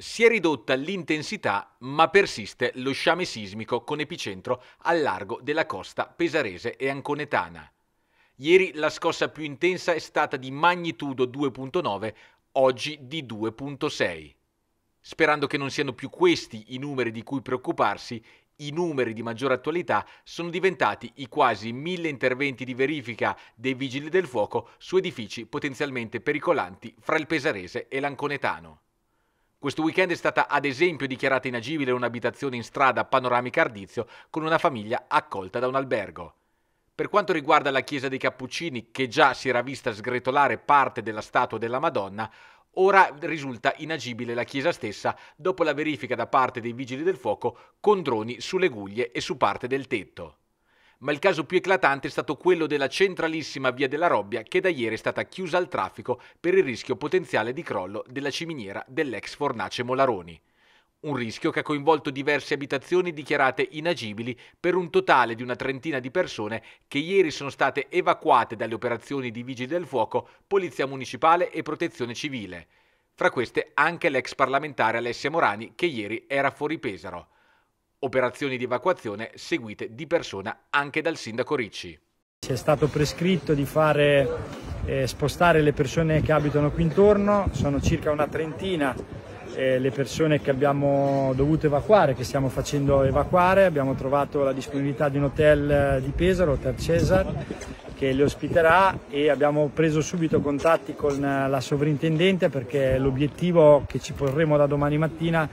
si è ridotta l'intensità ma persiste lo sciame sismico con epicentro al largo della costa pesarese e anconetana. Ieri la scossa più intensa è stata di magnitudo 2.9, oggi di 2.6. Sperando che non siano più questi i numeri di cui preoccuparsi, i numeri di maggior attualità sono diventati i quasi mille interventi di verifica dei vigili del fuoco su edifici potenzialmente pericolanti fra il pesarese e l'anconetano. Questo weekend è stata ad esempio dichiarata inagibile un'abitazione in strada panoramica Ardizio con una famiglia accolta da un albergo. Per quanto riguarda la chiesa dei Cappuccini, che già si era vista sgretolare parte della statua della Madonna, ora risulta inagibile la chiesa stessa dopo la verifica da parte dei vigili del fuoco con droni sulle guglie e su parte del tetto ma il caso più eclatante è stato quello della centralissima via della Robbia che da ieri è stata chiusa al traffico per il rischio potenziale di crollo della ciminiera dell'ex fornace Molaroni. Un rischio che ha coinvolto diverse abitazioni dichiarate inagibili per un totale di una trentina di persone che ieri sono state evacuate dalle operazioni di Vigili del Fuoco, Polizia Municipale e Protezione Civile. Fra queste anche l'ex parlamentare Alessia Morani che ieri era fuori Pesaro. Operazioni di evacuazione seguite di persona anche dal sindaco Ricci. Ci è stato prescritto di fare, eh, spostare le persone che abitano qui intorno, sono circa una trentina eh, le persone che abbiamo dovuto evacuare, che stiamo facendo evacuare, abbiamo trovato la disponibilità di un hotel eh, di Pesaro, Hotel Cesar, che le ospiterà e abbiamo preso subito contatti con eh, la sovrintendente perché l'obiettivo che ci porremo da domani mattina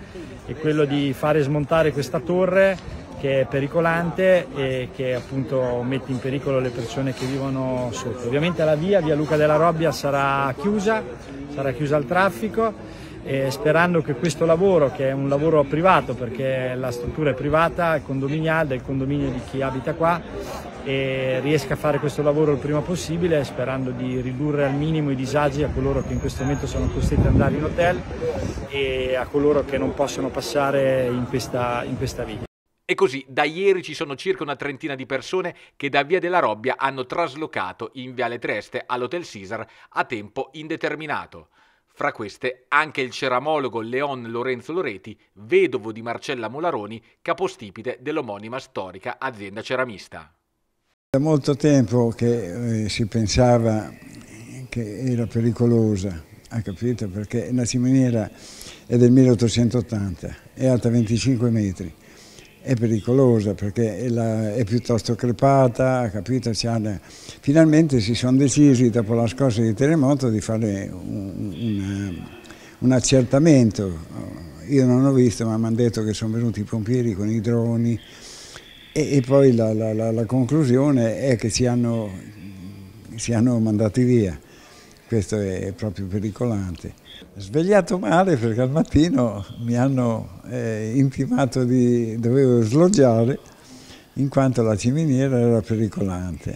è quello di fare smontare questa torre che è pericolante e che appunto mette in pericolo le persone che vivono sotto. Ovviamente la via, via Luca della Robbia sarà chiusa, sarà chiusa al traffico e sperando che questo lavoro, che è un lavoro privato perché la struttura è privata, è condominiale, del condominio di chi abita qua, e riesca a fare questo lavoro il prima possibile sperando di ridurre al minimo i disagi a coloro che in questo momento sono costretti ad andare in hotel e a coloro che non possono passare in questa, in questa via. E così da ieri ci sono circa una trentina di persone che da Via della Robbia hanno traslocato in Viale Trieste all'Hotel Caesar a tempo indeterminato. Fra queste anche il ceramologo Leon Lorenzo Loreti, vedovo di Marcella Molaroni, capostipite dell'omonima storica azienda ceramista. Da molto tempo che eh, si pensava che era pericolosa, ha capito? Perché la ciminiera è del 1880, è alta 25 metri, è pericolosa perché è, la, è piuttosto crepata, ha capito? La... Finalmente si sono decisi dopo la scossa di terremoto di fare un, un, un accertamento. Io non l'ho visto ma mi hanno detto che sono venuti i pompieri con i droni, e, e poi la, la, la, la, conclusione è che si hanno, si hanno mandati via. Questo è, è proprio pericolante. Svegliato male perché al mattino mi hanno eh, intimato di dovevo sloggiare in quanto la ciminiera era pericolante.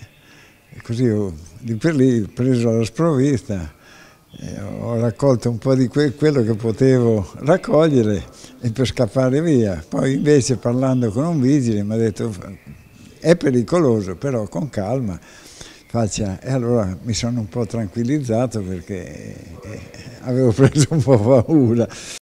E così ho di per lì preso la sprovvista eh, ho raccolto un po' di que quello che potevo raccogliere e per scappare via. Poi invece parlando con un vigile mi ha detto è pericoloso però con calma faccia e allora mi sono un po' tranquillizzato perché eh, avevo preso un po' paura.